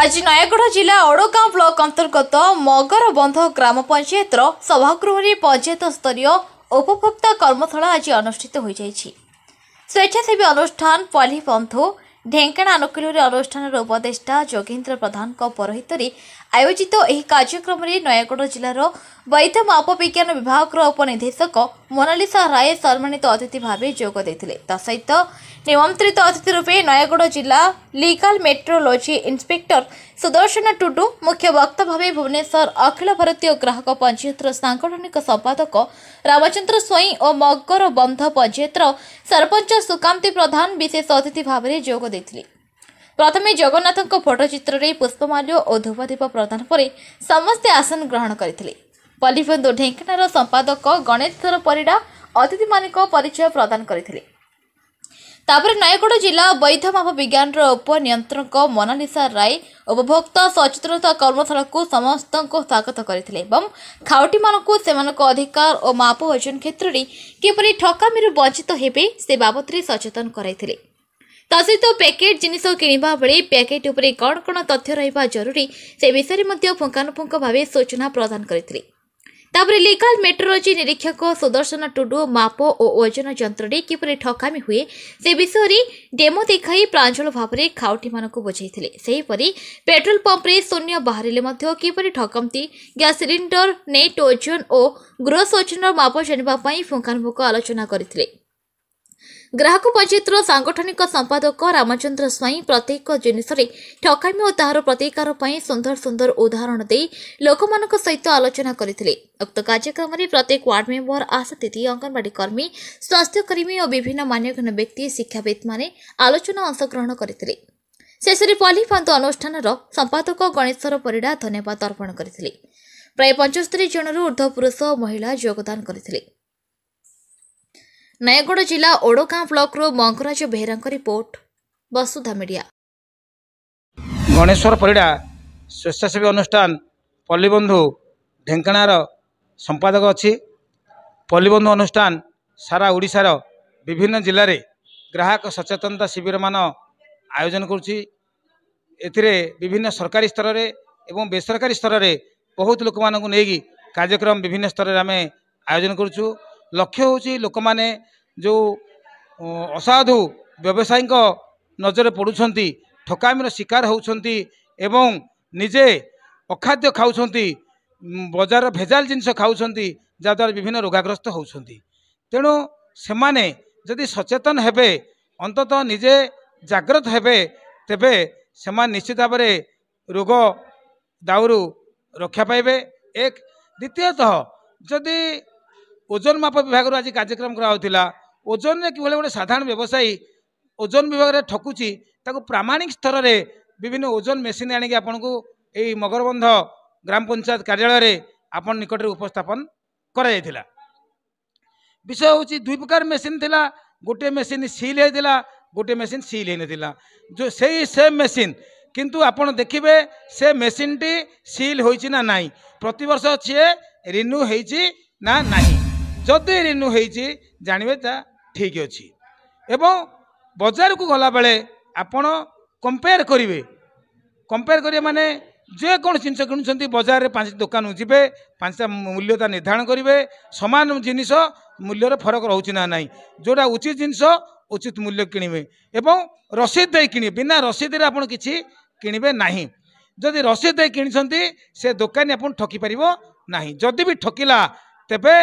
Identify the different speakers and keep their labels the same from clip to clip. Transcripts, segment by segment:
Speaker 1: ଆଜି ନୟାଗଡ଼ ଜିଲ୍ଲା ଅଡ଼ଗାଁ ବ୍ଲକ ଅନ୍ତର୍ଗତ ମଗରବନ୍ଧ ଗ୍ରାମ ପଞ୍ଚାୟତର ସଭାଗୃହରେ ପଞ୍ଚାୟତ ସ୍ତରୀୟ ଉପଭୋକ୍ତା କର୍ମଶାଳା ଆଜି ଅନୁଷ୍ଠିତ ହୋଇଯାଇଛି ସ୍ୱେଚ୍ଛାସେବୀ ଅନୁଷ୍ଠାନ ପଲ୍ଲୀ ବନ୍ଧୁ ଢେଙ୍କାନା ଅନୁକୂଳରେ ଅନୁଷ୍ଠାନର ଉପଦେଷ୍ଟା ଯୋଗେନ୍ଦ୍ର ପ୍ରଧାନଙ୍କ ପୌରୋହିତ୍ୟରେ ଆୟୋଜିତ ଏହି କାର୍ଯ୍ୟକ୍ରମରେ ନୟାଗଡ଼ ଜିଲ୍ଲାର ବୈଧ ମାପବିଜ୍ଞାନ ବିଭାଗର ଉପନିର୍ଦ୍ଦେଶକ ମୋନାଲିସା ରାୟ ସମ୍ମାନିତ ଅତିଥି ଭାବେ ଯୋଗ ଦେଇଥିଲେ ତା ସହିତ ନିମନ୍ତ୍ରିତ ଅତିଥି ରୂପେ ନୟାଗଡ଼ ଜିଲ୍ଲା legal metrology inspector Sudarshan Tudu ମୁଖ୍ୟ ବକ୍ତା ଭାବେ ଭୁବନେଶ୍ୱର ଅଖିଳ ଭାରତୀୟ ଗ୍ରାହକ ପଞ୍ଚାୟତର ସାଂଗଠନିକ ସମ୍ପାଦକ ରାମଚନ୍ଦ୍ର ସ୍ୱାଇଁ ଓ ମଗର ବନ୍ଧ ପଞ୍ଚାୟତର ସରପଞ୍ଚ ସୁକାନ୍ତି ପ୍ରଧାନ ବିଶେଷ ଅତିଥି ଭାବରେ ଯୋଗ ଦେଇଥିଲେ ପ୍ରଥମେ ଜଗନ୍ନାଥଙ୍କ ଫଟୋଚିତ୍ରରେ ପୁଷ୍ପମାଲ୍ୟ ଓ ଧୂପଦୀପ ପ୍ରଦାନ ପରେ ସମସ୍ତେ ଆସନ ଗ୍ରହଣ କରିଥିଲେ ପଲ୍ଲୀବନ୍ଧୁ ଢେଙ୍କାନାଳ ସମ୍ପାଦକ ଗଣେଶ୍ୱର ପରିଡ଼ା ଅତିଥିମାନଙ୍କ ପରିଚୟ ପ୍ରଦାନ କରିଥିଲେ ତାପରେ ନୟାଗଡ଼ ଜିଲ୍ଲା ବୈଧମାପ ବିଜ୍ଞାନର ଉପନିୟନ୍ତ୍ରକ ମନାଲିସା ରାୟ ଉପଭୋକ୍ତା ସଚେତନତା କର୍ମଶାଳାକୁ ସମସ୍ତଙ୍କୁ ସ୍ୱାଗତ କରିଥିଲେ ଏବଂ ଖାଉଟିମାନଙ୍କୁ ସେମାନଙ୍କ ଅଧିକାର ଓ ମାପ ଓଜନ କ୍ଷେତ୍ରରେ କିପରି ଠକାମିରୁ ବଞ୍ଚିତ ହେବେ ସେ ବାବଦରେ ସଚେତନ କରାଇଥିଲେ ତା ସହିତ ପ୍ୟାକେଟ୍ ଜିନିଷ କିଣିବା ବେଳେ ପ୍ୟାକେଟ୍ ଉପରେ କ'ଣ କ'ଣ ତଥ୍ୟ ରହିବା ଜରୁରୀ ସେ ବିଷୟରେ ମଧ୍ୟ ପୁଙ୍ଗାନୁପୁଙ୍ଗ ଭାବେ ସୂଚନା ପ୍ରଦାନ କରିଥିଲେ ତାପରେ ଲିଗାଲ ମେଟ୍ରୋଲୋଜି ନିରୀକ୍ଷକ ସୁଦର୍ଶନ ଟୁଡୁ ମାପ ଓ ଓଜନ ଯନ୍ତ୍ରରେ କିପରି ଠକାମି ହୁଏ ସେ ବିଷୟରେ ଡେମୋ ଦେଖାଇ ପ୍ରାଞ୍ଜଳ ଭାବରେ ଖାଉଟିମାନଙ୍କୁ ବୁଝାଇଥିଲେ ସେହିପରି ପେଟ୍ରୋଲ ପମ୍ପରେ ଶୂନ୍ୟ ବାହାରିଲେ ମଧ୍ୟ କିପରି ଠକନ୍ତି ଗ୍ୟାସ୍ ସିଲିଣ୍ଡର ନେଟ୍ ଓଜନ ଓ ଗ୍ରୋସ୍ ଓଜନର ମାପ ଜାଣିବା ପାଇଁ ଫୁଙ୍କାନଫୁଙ୍କ ଆଲୋଚନା କରିଥିଲେ ଗ୍ରାହକ ପଞ୍ଚାୟତର ସାଂଗଠନିକ ସମ୍ପାଦକ ରାମଚନ୍ଦ୍ର ସ୍ୱାଇଁ ପ୍ରତ୍ୟେକ ଜିନିଷରେ ଠକାମୀ ଓ ତାହାର ପ୍ରତିକାର ପାଇଁ ସୁନ୍ଦର ସୁନ୍ଦର ଉଦାହରଣ ଦେଇ ଲୋକମାନଙ୍କ ସହିତ ଆଲୋଚନା କରିଥିଲେ ଉକ୍ତ କାର୍ଯ୍ୟକ୍ରମରେ ପ୍ରତ୍ୟେକ ୱାର୍ଡ ମେମ୍ବର ଆଶାତିଥି ଅଙ୍ଗନବାଡ଼ି କର୍ମୀ ସ୍ୱାସ୍ଥ୍ୟକର୍ମୀ ଓ ବିଭିନ୍ନ ମାନ୍ୟଗଣ୍ୟ ବ୍ୟକ୍ତି ଶିକ୍ଷାବିତ୍ମାନେ ଆଲୋଚନା ଅଂଶଗ୍ରହଣ କରିଥିଲେ ଶେଷରେ ପଲ୍ଲୀ ଫାନ୍ତ ଅନୁଷ୍ଠାନର ସମ୍ପାଦକ ଗଣେଶ୍ୱର ପରିଡ଼ା ଧନ୍ୟବାଦ ଅର୍ପଣ କରିଥିଲେ ପ୍ରାୟ ପଞ୍ଚସ୍ତରୀ ଜଣରୁ ଉର୍ଦ୍ଧ୍ୱ ପୁରୁଷ ଓ ମହିଳା ଯୋଗଦାନ କରିଥିଲେ ନୟାଗଡ଼ ଜିଲ୍ଲା ଓଡ଼ଗାଁ ବ୍ଲକରୁ ମଙ୍ଗରାଜ ବେହେରାଙ୍କ ରିପୋର୍ଟ ବସୁଧା ମିଡିଆ
Speaker 2: ଗଣେଶ୍ୱର ପରିଡ଼ା ସ୍ୱେଚ୍ଛାସେବୀ ଅନୁଷ୍ଠାନ ପଲ୍ଲିବନ୍ଧୁ ଢେଙ୍କାନାଳର ସମ୍ପାଦକ ଅଛି ପଲ୍ଲୀବନ୍ଧୁ ଅନୁଷ୍ଠାନ ସାରା ଓଡ଼ିଶାର ବିଭିନ୍ନ ଜିଲ୍ଲାରେ ଗ୍ରାହକ ସଚେତନତା ଶିବିରମାନ ଆୟୋଜନ କରୁଛି ଏଥିରେ ବିଭିନ୍ନ ସରକାରୀ ସ୍ତରରେ ଏବଂ ବେସରକାରୀ ସ୍ତରରେ ବହୁତ ଲୋକମାନଙ୍କୁ ନେଇକି କାର୍ଯ୍ୟକ୍ରମ ବିଭିନ୍ନ ସ୍ତରରେ ଆମେ ଆୟୋଜନ କରୁଛୁ ଲକ୍ଷ୍ୟ ହେଉଛି ଲୋକମାନେ ଯେଉଁ ଅସାଧୁ ବ୍ୟବସାୟୀଙ୍କ ନଜରରେ ପଡ଼ୁଛନ୍ତି ଠକାମିର ଶିକାର ହେଉଛନ୍ତି ଏବଂ ନିଜେ ଅଖାଦ୍ୟ ଖାଉଛନ୍ତି ବଜାରର ଭେଜାଲ ଜିନିଷ ଖାଉଛନ୍ତି ଯାହାଦ୍ୱାରା ବିଭିନ୍ନ ରୋଗାଗ୍ରସ୍ତ ହେଉଛନ୍ତି ତେଣୁ ସେମାନେ ଯଦି ସଚେତନ ହେବେ ଅନ୍ତତଃ ନିଜେ ଜାଗ୍ରତ ହେବେ ତେବେ ସେମାନେ ନିଶ୍ଚିତ ଭାବରେ ରୋଗ ଦାଉରୁ ରକ୍ଷା ପାଇବେ ଏକ ଦ୍ୱିତୀୟତଃ ଯଦି ଓଜନ ମାପ ବିଭାଗରୁ ଆଜି କାର୍ଯ୍ୟକ୍ରମ କରାହେଉଥିଲା ଓଜନରେ କିଭଳି ଗୋଟେ ସାଧାରଣ ବ୍ୟବସାୟୀ ଓଜନ ବିଭାଗରେ ଠକୁଛି ତାକୁ ପ୍ରାମାଣିକ ସ୍ତରରେ ବିଭିନ୍ନ ଓଜନ ମେସିନ୍ ଆଣିକି ଆପଣଙ୍କୁ ଏଇ ମଗରବନ୍ଧ ଗ୍ରାମ ପଞ୍ଚାୟତ କାର୍ଯ୍ୟାଳୟରେ ଆପଣ ନିକଟରେ ଉପସ୍ଥାପନ କରାଯାଇଥିଲା ବିଷୟ ହେଉଛି ଦୁଇ ପ୍ରକାର ମେସିନ୍ ଥିଲା ଗୋଟିଏ ମେସିନ୍ ସିଲ୍ ହେଇଥିଲା ଗୋଟିଏ ମେସିନ୍ ସିଲ୍ ହେଇନଥିଲା ଯେଉଁ ସେଇ ସେମ୍ ମେସିନ୍ କିନ୍ତୁ ଆପଣ ଦେଖିବେ ସେ ମେସିନ୍ଟି ସିଲ୍ ହୋଇଛି ନା ନାହିଁ ପ୍ରତିବର୍ଷ ସିଏ ରିନ୍ୟୁ ହେଇଛି ନା ନାହିଁ ଯଦି ରିନ୍ୟୁ ହେଇଛି ଜାଣିବେ ତା ଠିକ୍ ଅଛି ଏବଂ ବଜାରକୁ ଗଲାବେଳେ ଆପଣ କମ୍ପେୟାର କରିବେ କମ୍ପେୟାର କରିବେ ମାନେ ଯେକୌଣସି ଜିନିଷ କିଣୁଛନ୍ତି ବଜାରରେ ପାଞ୍ଚ ଦୋକାନକୁ ଯିବେ ପାଞ୍ଚଟା ମୂଲ୍ୟତା ନିର୍ଦ୍ଧାରଣ କରିବେ ସମାନ ଜିନିଷ ମୂଲ୍ୟରେ ଫରକ ରହୁଛି ନା ନାହିଁ ଯେଉଁଟା ଉଚିତ ଜିନିଷ ଉଚିତ ମୂଲ୍ୟ କିଣିବେ ଏବଂ ରସିଦ ଦେଇ କିଣିବେ ବିନା ରସିଦରେ ଆପଣ କିଛି କିଣିବେ ନାହିଁ ଯଦି ରସିଦ ଦେଇ କିଣିଛନ୍ତି ସେ ଦୋକାନୀ ଆପଣ ଠକି ପାରିବ ନାହିଁ ଯଦି ବି ଠକିଲା ତେବେ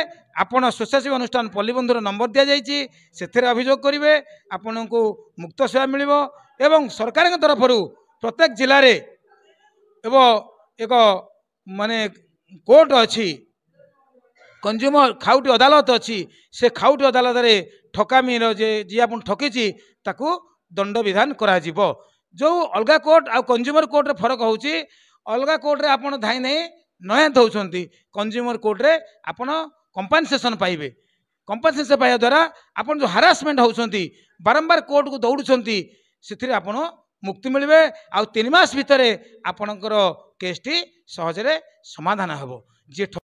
Speaker 2: ଆପଣ ସ୍ୱେଚ୍ଛାସେବୀ ଅନୁଷ୍ଠାନ ପଲ୍ଲୀବନ୍ଧୁର ନମ୍ବର ଦିଆଯାଇଛି ସେଥିରେ ଅଭିଯୋଗ କରିବେ ଆପଣଙ୍କୁ ମୁକ୍ତ ସେବା ମିଳିବ ଏବଂ ସରକାରଙ୍କ ତରଫରୁ ପ୍ରତ୍ୟେକ ଜିଲ୍ଲାରେ ଏବଂ ଏକ ମାନେ କୋର୍ଟ ଅଛି କଞ୍ଜୁମର ଖାଉଟି ଅଦାଲତ ଅଛି ସେ ଖାଉଟି ଅଦାଲତରେ ଠକାମିର ଯେ ଯିଏ ଆପଣ ଠକିଛି ତାକୁ ଦଣ୍ଡବିଧାନ କରାଯିବ ଯେଉଁ ଅଲଗା କୋର୍ଟ ଆଉ କଞ୍ଜୁମର କୋର୍ଟରେ ଫରକ ହେଉଛି ଅଲଗା କୋର୍ଟରେ ଆପଣ ଧାଇଁ ନାହିଁ ନୟା ଦେଉଛନ୍ତି କନଜ୍ୟୁମର କୋର୍ଟରେ ଆପଣ କମ୍ପାନସେସନ୍ ପାଇବେ କମ୍ପାନସେସନ୍ ପାଇବା ଦ୍ୱାରା ଆପଣ ଯେଉଁ ହାରାସମେଣ୍ଟ ହେଉଛନ୍ତି ବାରମ୍ବାର କୋର୍ଟକୁ ଦୌଡ଼ୁଛନ୍ତି ସେଥିରେ ଆପଣ ମୁକ୍ତି ମିଳିବେ ଆଉ ତିନି ମାସ ଭିତରେ ଆପଣଙ୍କର କେସ୍ଟି ସହଜରେ ସମାଧାନ ହେବ ଯିଏ